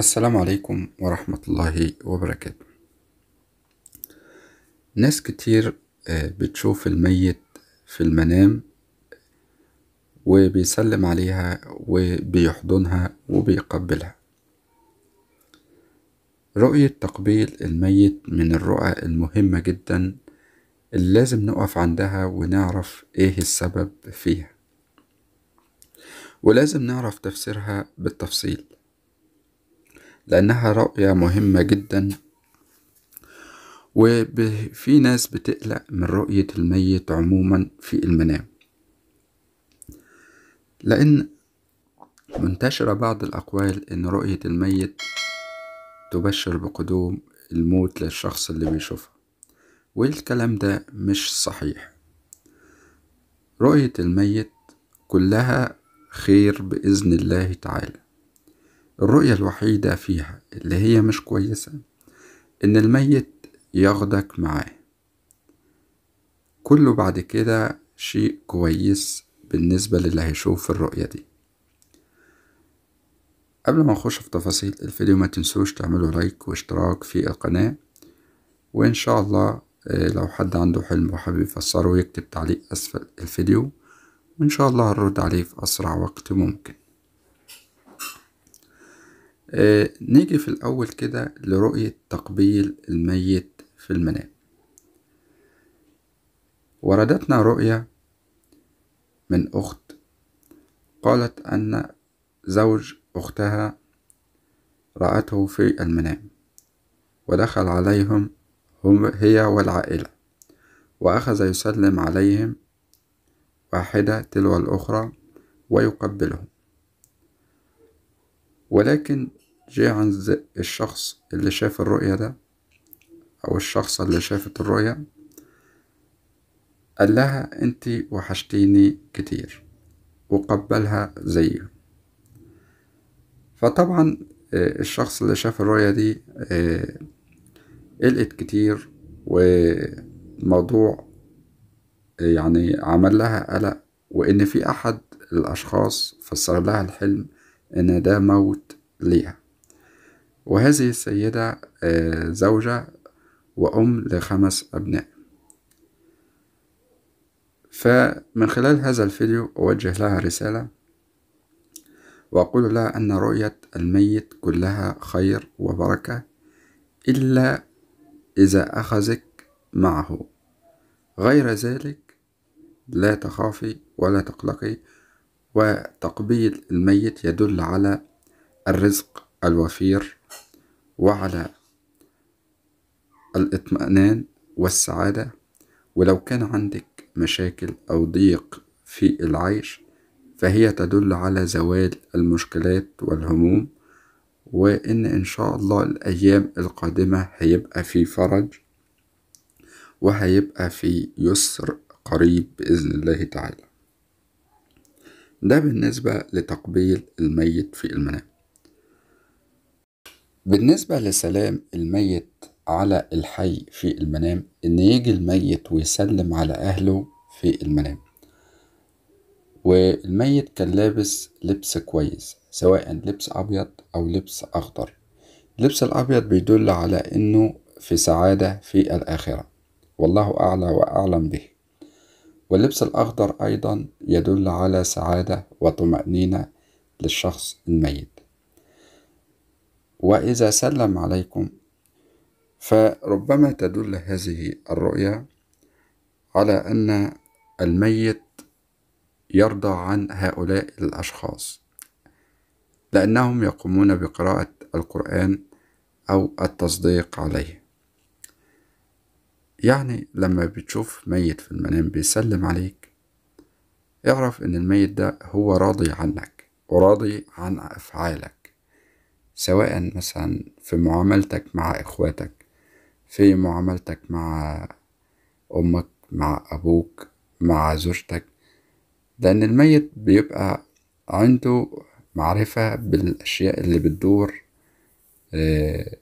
السلام عليكم ورحمة الله وبركاته ناس كتير آه، بتشوف الميت في المنام وبيسلم عليها وبيحضنها وبيقبلها رؤية تقبيل الميت من الرؤى المهمة جدا اللي لازم نقف عندها ونعرف ايه السبب فيها ولازم نعرف تفسيرها بالتفصيل لأنها رؤية مهمة جدا وفي ناس بتقلق من رؤية الميت عموما في المنام لأن منتشرة بعض الأقوال إن رؤية الميت تبشر بقدوم الموت للشخص اللي بيشوفها والكلام ده مش صحيح رؤية الميت كلها خير بإذن الله تعالى الرؤية الوحيدة فيها اللي هي مش كويسة إن الميت ياخدك معاه كله بعد كده شيء كويس بالنسبة للي هيشوف الرؤية دي قبل ما نخش في تفاصيل الفيديو ما تنسوش تعملوا لايك واشتراك في القناة وإن شاء الله آه، لو حد عنده حلم وحابب يفسره يكتب تعليق أسفل الفيديو وإن شاء الله هنرد عليه في أسرع وقت ممكن آه نيجي في الأول كده لرؤية تقبيل الميت في المنام وردتنا رؤية من أخت قالت أن زوج أختها رأته في المنام ودخل عليهم هم هي والعائلة وأخذ يسلم عليهم واحدة تلو الأخرى ويقبلهم ولكن جه عند الشخص اللي شاف الرؤية ده أو الشخص اللي شافت الرؤية قال لها أنت وحشتيني كتير وقبلها زيه فطبعا آه، الشخص اللي شاف الرؤية دي آه، قلقت كتير وموضوع آه، يعني عمل لها قلق وإن في أحد الأشخاص فسر لها الحلم إن ده موت ليها وهذه السيدة آه، زوجة وأم لخمس أبناء فمن خلال هذا الفيديو أوجه لها رسالة وأقول لها أن رؤية الميت كلها خير وبركة إلا إذا أخذك معه غير ذلك لا تخافي ولا تقلقي وتقبيل الميت يدل على الرزق الوفير وعلى الاطمئنان والسعادة ولو كان عندك مشاكل أو ضيق في العيش فهي تدل على زوال المشكلات والهموم وإن إن شاء الله الأيام القادمة هيبقى في فرج وهيبقى في يسر قريب بإذن الله تعالى ده بالنسبة لتقبيل الميت في المنام بالنسبة لسلام الميت على الحي في المنام إن يجي الميت ويسلم على أهله في المنام والميت كان لابس لبس كويس سواء لبس أبيض أو لبس أخضر اللبس الأبيض بيدل على إنه في سعادة في الآخرة والله أعلى وأعلم به واللبس الأخضر أيضا يدل على سعادة وطمأنينة للشخص الميت وإذا سلم عليكم فربما تدل هذه الرؤية على أن الميت يرضى عن هؤلاء الأشخاص لأنهم يقومون بقراءة القرآن أو التصديق عليه يعني لما بتشوف ميت في المنام بيسلم عليك اعرف ان الميت ده هو راضي عنك وراضي عن أفعالك سواء مثلا في معاملتك مع إخواتك في معاملتك مع أمك مع أبوك مع زوجتك لأن الميت بيبقى عنده معرفة بالأشياء اللي بتدور آه،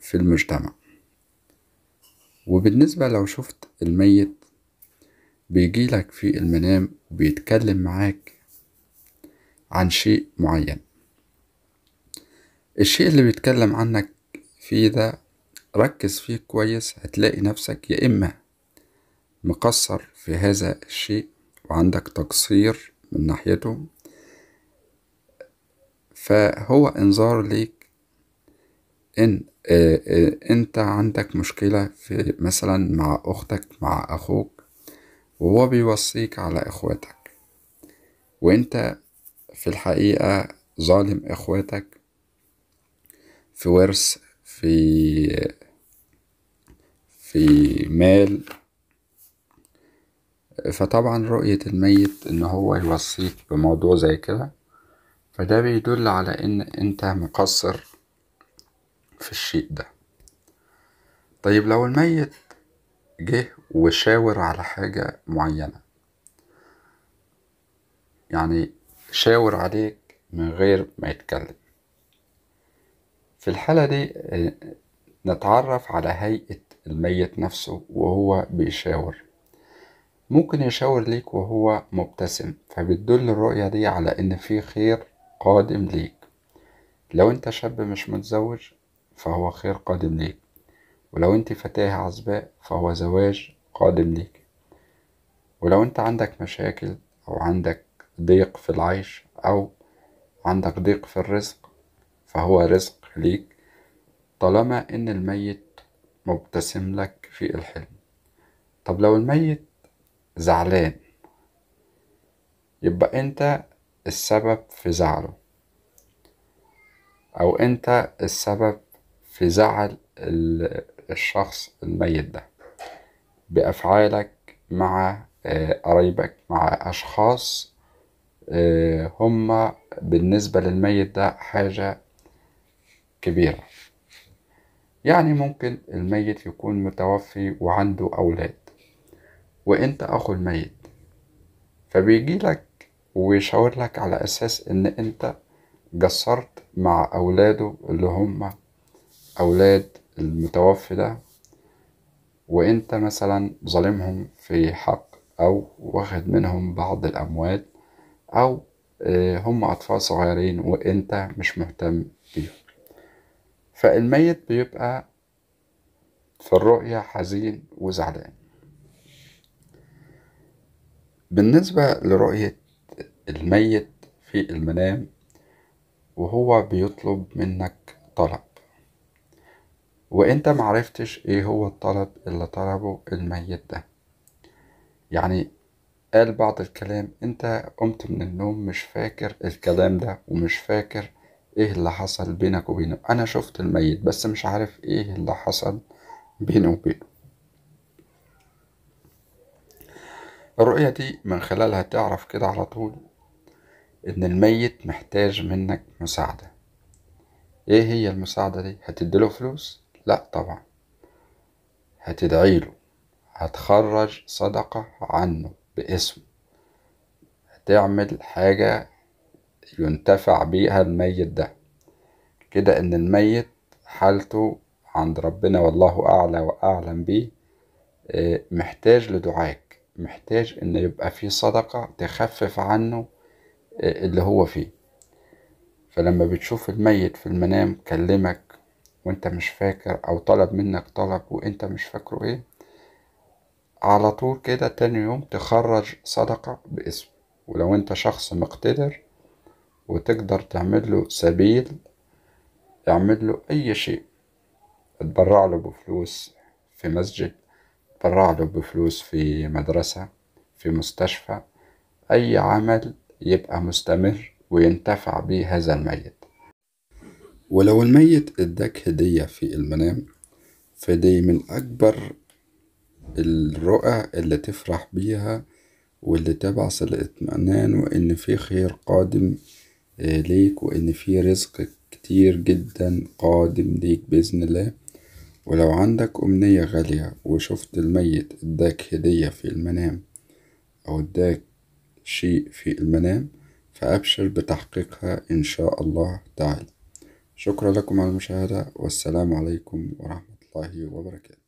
في المجتمع وبالنسبة لو شفت الميت بيجيلك في المنام وبيتكلم معاك عن شيء معين الشيء اللي بيتكلم عنك فيه ده ركز فيه كويس هتلاقي نفسك يا إما مقصر في هذا الشيء وعندك تقصير من ناحيته فهو إنذار ليك إن آه، آه، أنت عندك مشكلة في مثلا مع أختك مع أخوك وهو بيوصيك على إخواتك وأنت في الحقيقة ظالم إخواتك في ورث في في مال فطبعا رؤية الميت إن هو يوصيك بموضوع زي كده فده بيدل على إن أنت مقصر في الشيء ده طيب لو الميت جه وشاور على حاجة معينة يعني شاور عليك من غير ما يتكلم في الحالة دي آه، نتعرف على هيئة الميت نفسه وهو بيشاور ممكن يشاور ليك وهو مبتسم فبتدل الرؤية دي على إن في خير قادم ليك لو أنت شاب مش متزوج فهو خير قادم ليك ولو أنت فتاة عزباء فهو زواج قادم ليك ولو أنت عندك مشاكل أو عندك ضيق في العيش أو عندك ضيق في الرزق فهو رزق ليك طالما إن الميت مبتسم لك في الحلم طب لو الميت زعلان يبقى أنت السبب في زعله أو أنت السبب في زعل الشخص الميت ده بأفعالك مع آه، قرايبك مع أشخاص آه، هما بالنسبة للميت ده حاجة كبيرة يعني ممكن الميت يكون متوفي وعنده أولاد وأنت أخو الميت فبيجيلك ويشاور لك على أساس إن أنت قصرت مع أولاده اللي هم أولاد المتوفي ده وأنت مثلا ظالمهم في حق أو واخد منهم بعض الأموال أو آه، هم أطفال صغيرين وأنت مش مهتم بيهم فالميت بيبقى في الرؤية حزين وزعلان بالنسبة لرؤية الميت في المنام وهو بيطلب منك طلب وانت معرفتش ايه هو الطلب اللي طلبه الميت ده يعني قال بعض الكلام انت قمت من النوم مش فاكر الكلام ده ومش فاكر ايه اللي حصل بينك وبينه انا شفت الميت بس مش عارف ايه اللي حصل بينه وبينه الرؤية دي من خلالها تعرف كده على طول ان الميت محتاج منك مساعدة ايه هي المساعدة دي هتديله فلوس لا طبعا هتدعيله هتخرج صدقة عنه باسمه هتعمل حاجة ينتفع بيها الميت ده كده ان الميت حالته عند ربنا والله اعلى واعلم به آه، محتاج لدعائك محتاج ان يبقى في صدقة تخفف عنه آه، اللي هو فيه فلما بتشوف الميت في المنام كلمك وانت مش فاكر او طلب منك طلب وانت مش فاكره ايه على طول كده تاني يوم تخرج صدقة باسمه ولو انت شخص مقتدر وتقدر تعمل له سبيل تعمل له أي شيء تبرع له بفلوس في مسجد تبرع له بفلوس في مدرسة في مستشفى أي عمل يبقى مستمر وينتفع به هذا الميت ولو الميت اداك هدية في المنام فدي من أكبر الرؤى اللي تفرح بيها واللي تبعث الاطمئنان وإن في خير قادم آه، ليك وإن في رزقك كتير جدا قادم ليك بإذن الله ولو عندك أمنية غالية وشفت الميت اداك هدية في المنام أو اداك شيء في المنام فأبشر بتحقيقها إن شاء الله تعالى شكرا لكم على المشاهدة والسلام عليكم ورحمة الله وبركاته